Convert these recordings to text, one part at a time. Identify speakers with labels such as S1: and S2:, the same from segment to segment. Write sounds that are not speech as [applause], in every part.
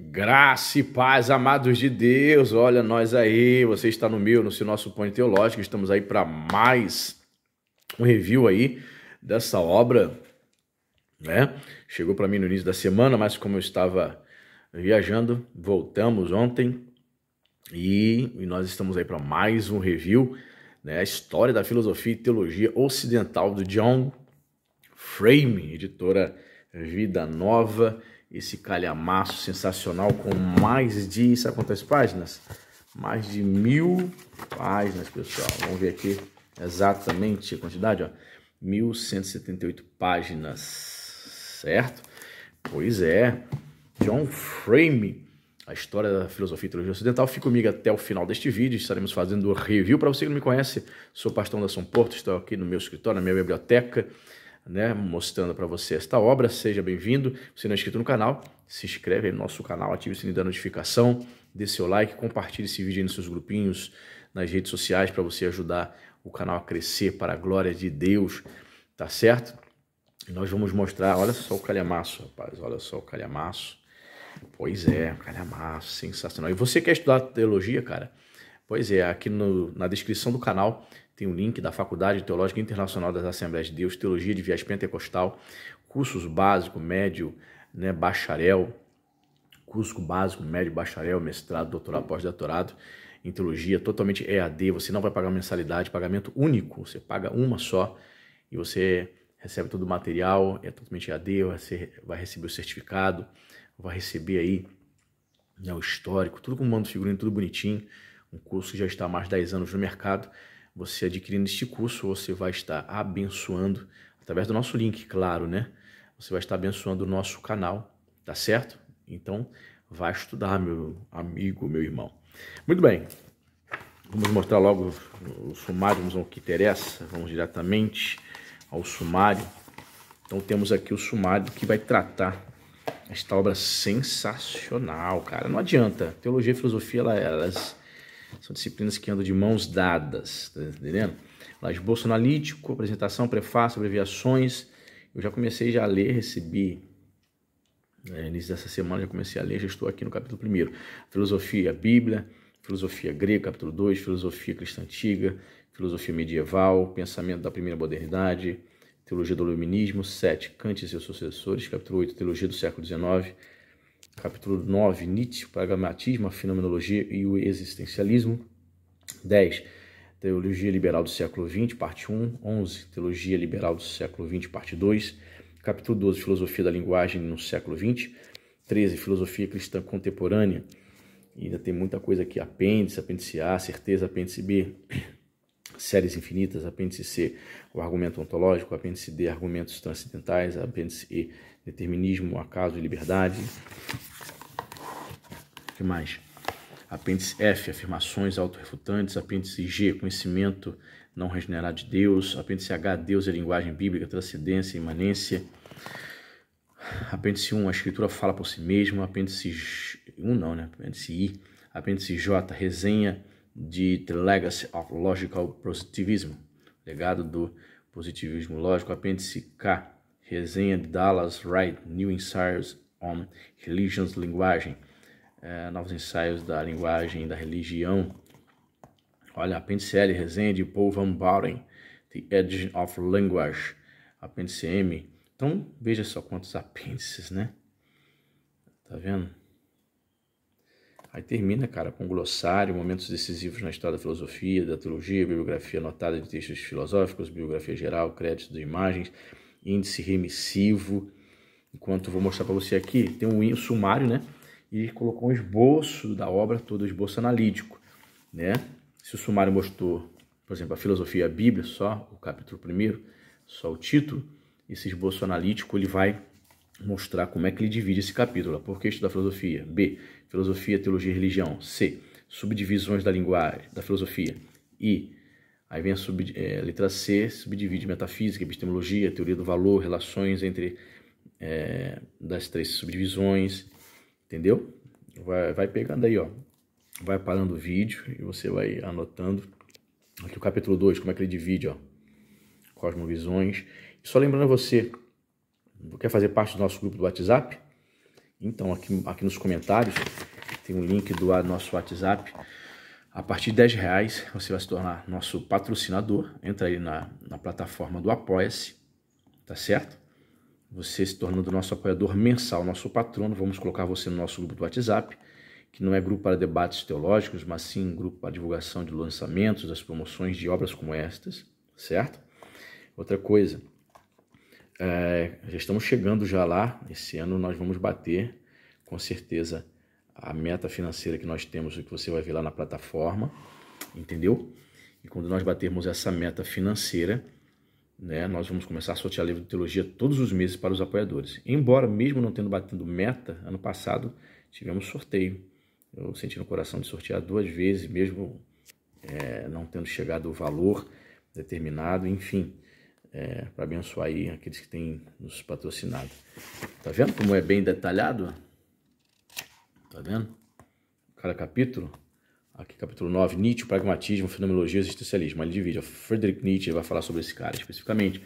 S1: Graça e paz, amados de Deus, olha nós aí, você está no meu, no nosso Pão Teológico, estamos aí para mais um review aí dessa obra, né? Chegou para mim no início da semana, mas como eu estava viajando, voltamos ontem e, e nós estamos aí para mais um review, né? A história da filosofia e teologia ocidental do John Frame, editora Vida Nova, esse calhamaço sensacional com mais de, sabe quantas páginas? Mais de mil páginas, pessoal. Vamos ver aqui exatamente a quantidade, ó. 1178 páginas, certo? Pois é, John Frame, a história da filosofia e teologia ocidental. Fique comigo até o final deste vídeo, estaremos fazendo review. Para você que não me conhece, sou pastor São Porto, estou aqui no meu escritório, na minha biblioteca, né, mostrando para você esta obra. Seja bem-vindo. Se não é inscrito no canal, se inscreve aí no nosso canal, ative o sininho da notificação, dê seu like, compartilhe esse vídeo aí nos seus grupinhos, nas redes sociais para você ajudar o canal a crescer para a glória de Deus, tá certo? E nós vamos mostrar, olha só o calhamaço, rapaz, olha só o calhamaço. Pois é, calhamaço, sensacional. E você quer estudar teologia, cara? Pois é, aqui no, na descrição do canal tem um link da Faculdade Teológica Internacional das Assembleias de Deus, Teologia de Viés Pentecostal, cursos básico, médio, né, bacharel, curso básico, médio, bacharel, mestrado, doutorado, pós-doutorado em teologia, totalmente EAD, você não vai pagar mensalidade, pagamento único, você paga uma só e você recebe todo o material, é totalmente EAD, você vai receber o certificado, vai receber aí né, o histórico, tudo com mando figurino, tudo bonitinho, um curso que já está há mais de 10 anos no mercado, você adquirindo este curso, você vai estar abençoando, através do nosso link, claro, né? Você vai estar abençoando o nosso canal, tá certo? Então, vai estudar, meu amigo, meu irmão. Muito bem, vamos mostrar logo o sumário, vamos ao que interessa, vamos diretamente ao sumário. Então, temos aqui o sumário que vai tratar esta obra sensacional, cara. Não adianta, teologia e filosofia, elas são disciplinas que andam de mãos dadas, tá entendendo? Lá Laje analítico, apresentação, prefácio, abreviações. Eu já comecei já a ler, recebi né, início dessa semana, já comecei a ler, já estou aqui no capítulo 1. Filosofia, Bíblia, filosofia grega, capítulo 2, filosofia cristã antiga, filosofia medieval, pensamento da primeira modernidade, teologia do iluminismo, 7, Kant e seus sucessores, capítulo 8, teologia do século XIX, Capítulo 9, Nietzsche, o pragmatismo, a fenomenologia e o existencialismo. 10. Teologia Liberal do Século XX, parte 1. 11. Teologia Liberal do Século XX, parte 2. Capítulo 12. Filosofia da Linguagem no Século XX. 13. Filosofia Cristã Contemporânea. E ainda tem muita coisa aqui: apêndice, apêndice A, certeza, apêndice B, séries infinitas, apêndice C, o argumento ontológico, apêndice D, argumentos transcendentais, apêndice E, determinismo, acaso e liberdade. O que mais? Apêndice F, afirmações autorrefutantes. Apêndice G, conhecimento não regenerado de Deus. Apêndice H, Deus e é linguagem bíblica, transcendência, imanência. Apêndice 1, a escritura fala por si mesma. Apêndice 1 não, né? Apêndice I. Apêndice J, resenha de The Legacy of Logical Positivism, legado do positivismo lógico. Apêndice K, resenha de Dallas Wright, New Ensaios on Religions, Linguagem, é, Novos Ensaios da Linguagem e da Religião. Olha, Apêndice L, resenha de Paul Van Bauren, The Edge of Language, Apêndice M. Então, veja só quantos apêndices, né? Tá vendo? Aí termina, cara, com glossário, momentos decisivos na história da filosofia, da teologia, bibliografia anotada de textos filosóficos, bibliografia geral, créditos de imagens, índice remissivo. Enquanto vou mostrar para você aqui, tem um sumário, né? E colocou um esboço da obra todo um esboço analítico, né? Se o sumário mostrou, por exemplo, a filosofia e a Bíblia, só o capítulo primeiro, só o título, esse esboço analítico ele vai mostrar como é que ele divide esse capítulo. Por que estudar filosofia? B. Filosofia, teologia e religião. C. Subdivisões da linguagem, da filosofia. I. Aí vem a sub, é, letra C, subdivide metafísica, epistemologia, teoria do valor, relações entre é, das três subdivisões, entendeu? Vai, vai pegando aí, ó. Vai parando o vídeo e você vai anotando. Aqui o capítulo 2, como é que ele divide, ó. Cosmovisões. só lembrando a você, quer fazer parte do nosso grupo do WhatsApp? Então, aqui, aqui nos comentários tem um link do nosso WhatsApp. A partir de 10 reais você vai se tornar nosso patrocinador. Entra aí na, na plataforma do Apoia-se, tá certo? Você se tornando nosso apoiador mensal, nosso patrono. Vamos colocar você no nosso grupo do WhatsApp, que não é grupo para debates teológicos, mas sim grupo para divulgação de lançamentos, das promoções de obras como estas, certo? Outra coisa, é, já estamos chegando já lá. Esse ano nós vamos bater, com certeza, a meta financeira que nós temos, que você vai ver lá na plataforma, entendeu? E quando nós batermos essa meta financeira, né, nós vamos começar a sortear livro de teologia todos os meses para os apoiadores. Embora, mesmo não tendo batido meta, ano passado tivemos sorteio. Eu senti no coração de sortear duas vezes, mesmo é, não tendo chegado o valor determinado, enfim, é, para abençoar aí aqueles que têm nos patrocinado. Tá vendo como é bem detalhado? Tá vendo? Cada capítulo. Aqui, capítulo 9, Nietzsche, Pragmatismo, Fenomenologia e Existencialismo. Ele divide. Frederick Nietzsche vai falar sobre esse cara especificamente.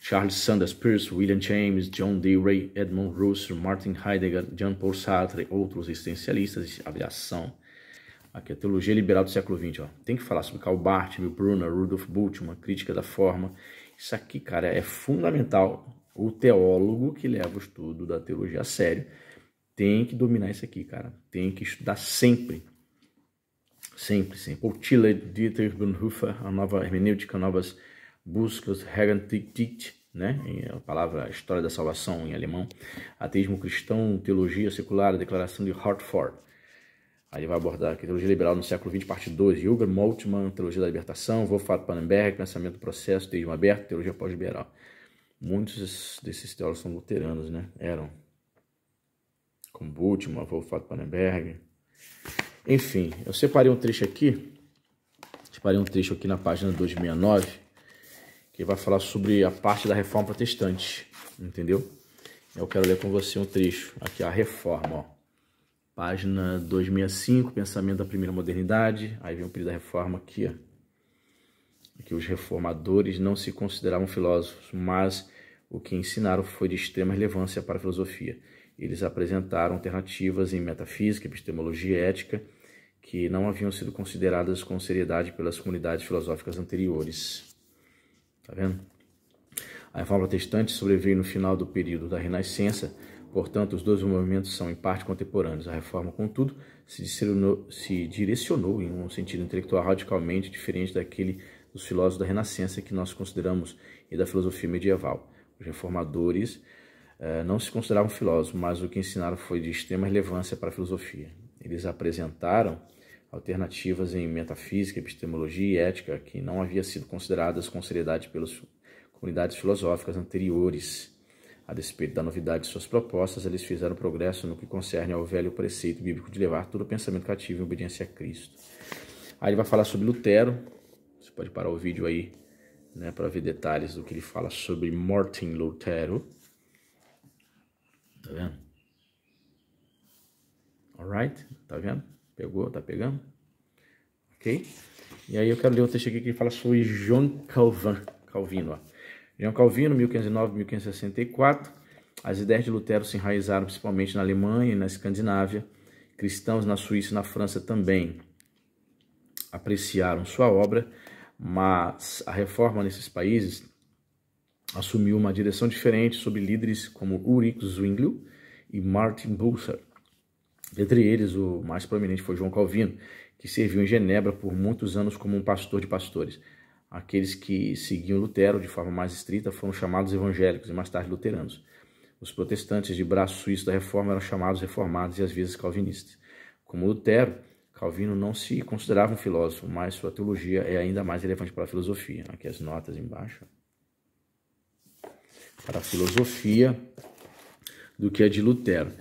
S1: Charles Sanders Peirce, William James, John Dewey, Edmund Husserl, Martin Heidegger, Jean-Paul Sartre, outros existencialistas, aviação. Aqui, a é teologia liberal do século XX, ó. Tem que falar sobre Karl Barth, Bill Brunner, Rudolf Bultmann, crítica da forma. Isso aqui, cara, é fundamental. O teólogo que leva o estudo da teologia a sério tem que dominar isso aqui, cara. Tem que estudar sempre. Sempre, sempre. Ottile, Dieter Bonhoeffer, a nova hermenêutica, novas buscas, Hegel, né? a palavra História da Salvação em alemão, Ateísmo Cristão, Teologia Secular, Declaração de Hartford. Aí ele vai abordar a Teologia Liberal no século XX, parte 2, Jürgen Moltmann, Teologia da Libertação, Wolfgang Pannenberg, Pensamento do Processo, Teísmo Aberto, Teologia Pós-Liberal. Muitos desses teólogos são luteranos, né? Eram como avô Wolfgang Pannenberg. Enfim, eu separei um trecho aqui, separei um trecho aqui na página 269, que vai falar sobre a parte da reforma protestante, entendeu? Eu quero ler com você um trecho, aqui a reforma, ó. Página 265, pensamento da primeira modernidade, aí vem o período da reforma aqui, ó que os reformadores não se consideravam filósofos, mas o que ensinaram foi de extrema relevância para a filosofia eles apresentaram alternativas em metafísica, epistemologia e ética que não haviam sido consideradas com seriedade pelas comunidades filosóficas anteriores. Tá vendo? A reforma protestante sobreveio no final do período da Renascença, portanto, os dois movimentos são em parte contemporâneos. A reforma, contudo, se, se direcionou em um sentido intelectual radicalmente diferente daquele dos filósofos da Renascença que nós consideramos e da filosofia medieval. Os reformadores é, não se consideravam filósofos, mas o que ensinaram foi de extrema relevância para a filosofia. Eles apresentaram alternativas em metafísica, epistemologia e ética que não haviam sido consideradas com seriedade pelas comunidades filosóficas anteriores. A despeito da novidade de suas propostas, eles fizeram progresso no que concerne ao velho preceito bíblico de levar todo o pensamento cativo em obediência a Cristo. Aí ele vai falar sobre Lutero. Você pode parar o vídeo aí né, para ver detalhes do que ele fala sobre Martin Lutero. Tá vendo? Alright? Tá vendo? Pegou? Tá pegando? Ok? E aí eu quero ler um texto aqui que fala sobre João Calvin, Calvino. Ó. João Calvino, 1509-1564. As ideias de Lutero se enraizaram principalmente na Alemanha e na Escandinávia. Cristãos na Suíça e na França também apreciaram sua obra, mas a reforma nesses países assumiu uma direção diferente sob líderes como Ulrich Zwingli e Martin Bucer. Entre eles, o mais prominente foi João Calvino, que serviu em Genebra por muitos anos como um pastor de pastores. Aqueles que seguiam Lutero de forma mais estrita foram chamados evangélicos e mais tarde luteranos. Os protestantes de braço suíço da reforma eram chamados reformados e às vezes calvinistas. Como Lutero, Calvino não se considerava um filósofo, mas sua teologia é ainda mais relevante para a filosofia. Aqui as notas embaixo para a filosofia do que a de Lutero.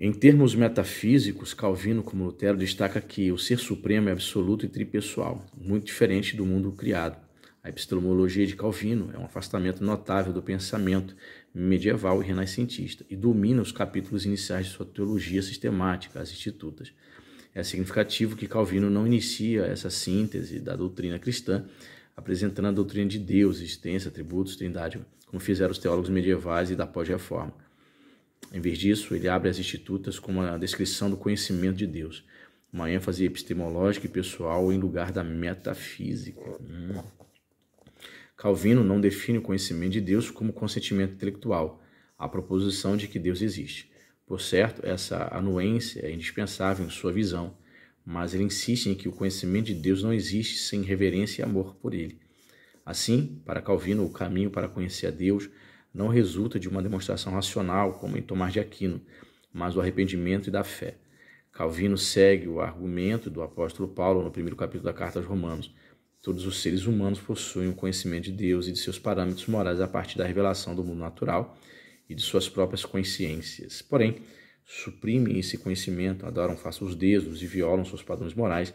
S1: Em termos metafísicos, Calvino, como Lutero, destaca que o ser supremo é absoluto e tripessoal, muito diferente do mundo criado. A epistemologia de Calvino é um afastamento notável do pensamento medieval e renascentista e domina os capítulos iniciais de sua teologia sistemática, as Institutas. É significativo que Calvino não inicia essa síntese da doutrina cristã apresentando a doutrina de Deus, existência, atributos, trindade, como fizeram os teólogos medievais e da pós-reforma. Em vez disso, ele abre as institutas com uma descrição do conhecimento de Deus, uma ênfase epistemológica e pessoal em lugar da metafísica. Hum. Calvino não define o conhecimento de Deus como consentimento intelectual, a proposição de que Deus existe. Por certo, essa anuência é indispensável em sua visão, mas ele insiste em que o conhecimento de Deus não existe sem reverência e amor por ele. Assim, para Calvino, o caminho para conhecer a Deus não resulta de uma demonstração racional, como em Tomás de Aquino, mas do arrependimento e da fé. Calvino segue o argumento do apóstolo Paulo no primeiro capítulo da Carta aos Romanos. Todos os seres humanos possuem o conhecimento de Deus e de seus parâmetros morais a partir da revelação do mundo natural e de suas próprias consciências. Porém, suprimem esse conhecimento, adoram falsos deuses e violam seus padrões morais,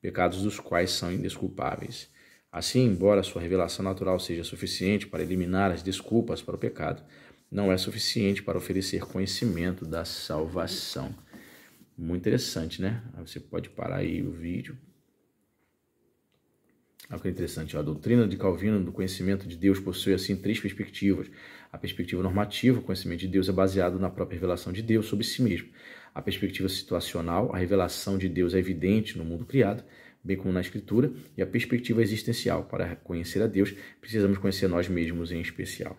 S1: pecados dos quais são indesculpáveis. Assim, embora sua revelação natural seja suficiente para eliminar as desculpas para o pecado, não é suficiente para oferecer conhecimento da salvação. Muito interessante, né? Você pode parar aí o vídeo. Olha que interessante, ó. a doutrina de Calvino do conhecimento de Deus possui assim três perspectivas. A perspectiva normativa, o conhecimento de Deus é baseado na própria revelação de Deus sobre si mesmo. A perspectiva situacional, a revelação de Deus é evidente no mundo criado bem como na Escritura, e a perspectiva existencial. Para conhecer a Deus, precisamos conhecer nós mesmos em especial.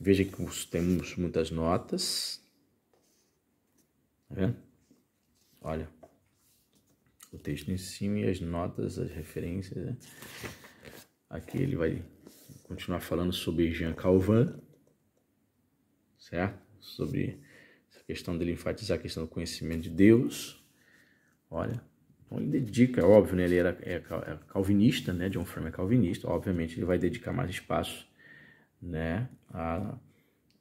S1: Veja que temos muitas notas. Tá vendo? Olha, o texto em cima e as notas, as referências. Né? Aqui ele vai continuar falando sobre Jean Calvin, certo? Sobre essa questão dele enfatizar a questão do conhecimento de Deus. Olha, então ele dedica, é óbvio, né, ele era é, é calvinista, né, John Frame é calvinista, obviamente ele vai dedicar mais espaço, né, a,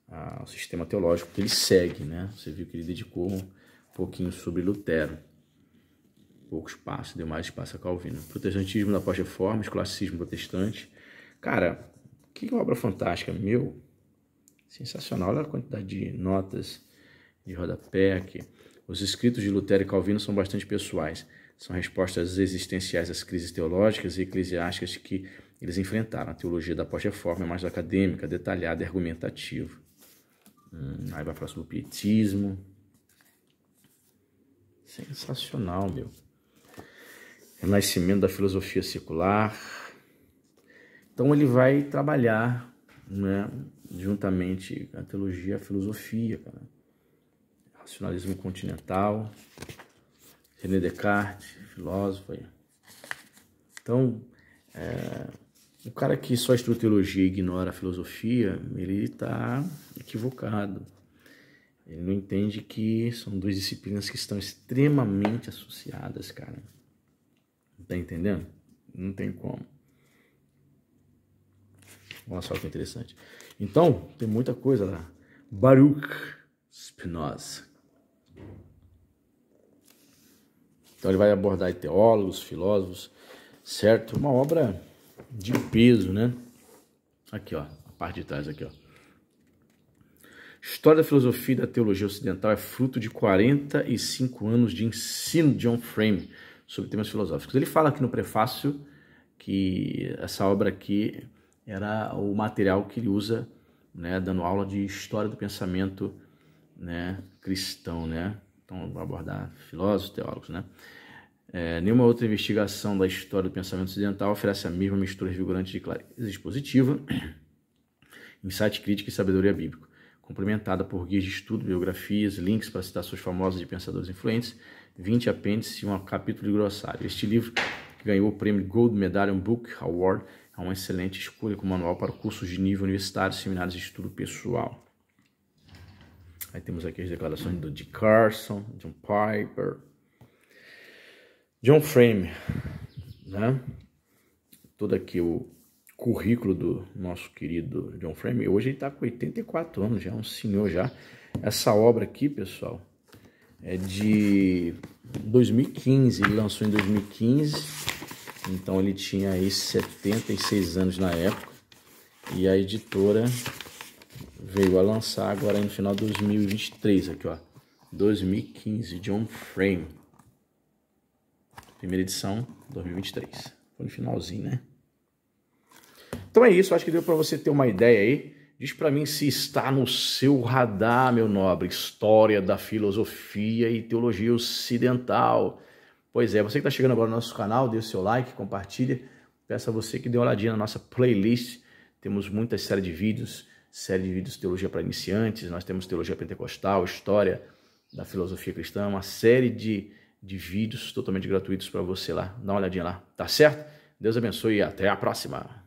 S1: a, ao sistema teológico que ele segue, né. Você viu que ele dedicou um pouquinho sobre Lutero, pouco espaço, deu mais espaço a Calvino. Protestantismo da pós-reforma, escolasticismo protestante, cara, que obra fantástica, meu, sensacional, olha a quantidade de notas de rodapé aqui. Os escritos de Lutero e Calvino são bastante pessoais são respostas existenciais às crises teológicas e eclesiásticas que eles enfrentaram. A teologia da pós-reforma é mais acadêmica, detalhada e argumentativa. Hum, aí vai falar sobre o pietismo. Sensacional, meu. Renascimento é da filosofia secular. Então ele vai trabalhar né, juntamente a teologia e a filosofia, cara. racionalismo continental. René Descartes, filósofo. Então, é, o cara que só estuda teologia e ignora a filosofia, ele está equivocado. Ele não entende que são duas disciplinas que estão extremamente associadas, cara. Tá entendendo? Não tem como. Olha só que interessante. Então, tem muita coisa lá. Baruch Spinoza. Então ele vai abordar teólogos, filósofos, certo? Uma obra de peso, né? Aqui, ó, a parte de trás aqui, ó. História da filosofia e da teologia ocidental é fruto de 45 anos de ensino de John Frame sobre temas filosóficos. Ele fala aqui no prefácio que essa obra aqui era o material que ele usa, né, dando aula de história do pensamento, né, cristão, né? Então, vou abordar filósofos, teólogos, né? É, nenhuma outra investigação da história do pensamento ocidental oferece a mesma mistura revigorante de clareza expositiva, [clears throat] insight crítico e sabedoria bíblica, complementada por guias de estudo, biografias, links para citações famosas de pensadores influentes, 20 apêndices e um capítulo de grossário. Este livro, que ganhou o prêmio Gold Medallion Book Award, é uma excelente escolha como manual para cursos de nível universitário, seminários de estudo pessoal. Aí temos aqui as declarações do Dick Carson, John Piper, John Frame, né? Todo aqui o currículo do nosso querido John Frame. Hoje ele está com 84 anos, já é um senhor já. Essa obra aqui, pessoal, é de 2015, ele lançou em 2015, então ele tinha aí 76 anos na época. E a editora veio a lançar agora no final de 2023, aqui ó, 2015, John Frame. Primeira edição, 2023. Foi no finalzinho, né? Então é isso, acho que deu para você ter uma ideia aí. Diz para mim se está no seu radar, meu nobre, história da filosofia e teologia ocidental. Pois é, você que está chegando agora no nosso canal, dê o seu like, compartilha. Peço a você que dê uma olhadinha na nossa playlist. Temos muita série de vídeos série de vídeos Teologia para Iniciantes, nós temos Teologia Pentecostal, História da Filosofia Cristã, uma série de, de vídeos totalmente gratuitos para você lá. Dá uma olhadinha lá, tá certo? Deus abençoe e até a próxima!